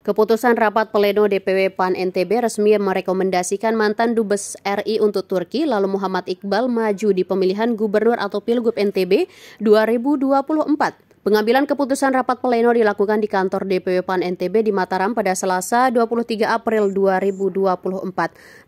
Keputusan rapat pleno DPW PAN NTB resmi merekomendasikan mantan Dubes RI untuk Turki lalu Muhammad Iqbal maju di pemilihan gubernur atau Pilgub NTB 2024. Pengambilan keputusan rapat pleno dilakukan di kantor DPW PAN NTB di Mataram pada Selasa 23 April 2024.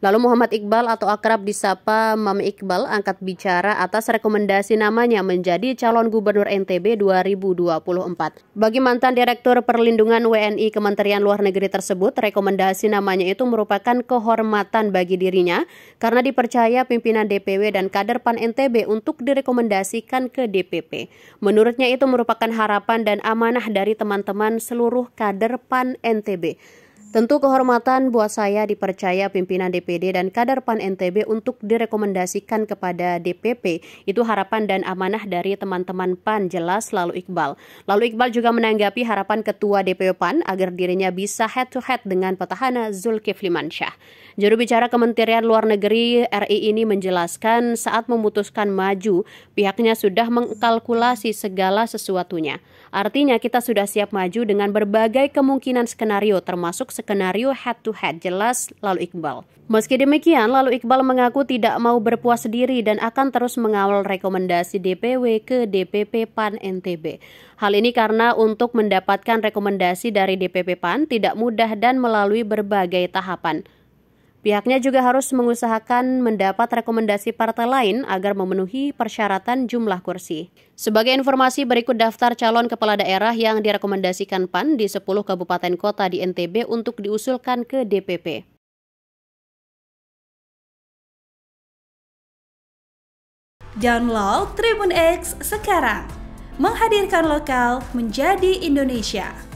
Lalu Muhammad Iqbal atau akrab disapa Mam Iqbal angkat bicara atas rekomendasi namanya menjadi calon gubernur NTB 2024. Bagi mantan Direktur Perlindungan WNI Kementerian Luar Negeri tersebut, rekomendasi namanya itu merupakan kehormatan bagi dirinya karena dipercaya pimpinan DPW dan kader PAN NTB untuk direkomendasikan ke DPP. Menurutnya itu merupakan harapan dan amanah dari teman-teman seluruh kader PAN NTB. Tentu kehormatan buat saya dipercaya pimpinan DPD dan kader PAN NTB untuk direkomendasikan kepada DPP. Itu harapan dan amanah dari teman-teman PAN jelas lalu Iqbal. Lalu Iqbal juga menanggapi harapan ketua DPP PAN agar dirinya bisa head to head dengan petahana Zulkifli Mansyah. Juru bicara Kementerian Luar Negeri RI ini menjelaskan saat memutuskan maju, pihaknya sudah mengkalkulasi segala sesuatunya. Artinya kita sudah siap maju dengan berbagai kemungkinan skenario termasuk skenario head to head jelas Lalu Iqbal. Meski demikian, Lalu Iqbal mengaku tidak mau berpuas diri dan akan terus mengawal rekomendasi DPW ke DPP PAN NTB. Hal ini karena untuk mendapatkan rekomendasi dari DPP PAN tidak mudah dan melalui berbagai tahapan. Pihaknya juga harus mengusahakan mendapat rekomendasi partai lain agar memenuhi persyaratan jumlah kursi. Sebagai informasi berikut daftar calon kepala daerah yang direkomendasikan PAN di 10 kabupaten kota di NTB untuk diusulkan ke DPP. Download Tribun X sekarang. Menghadirkan lokal menjadi Indonesia.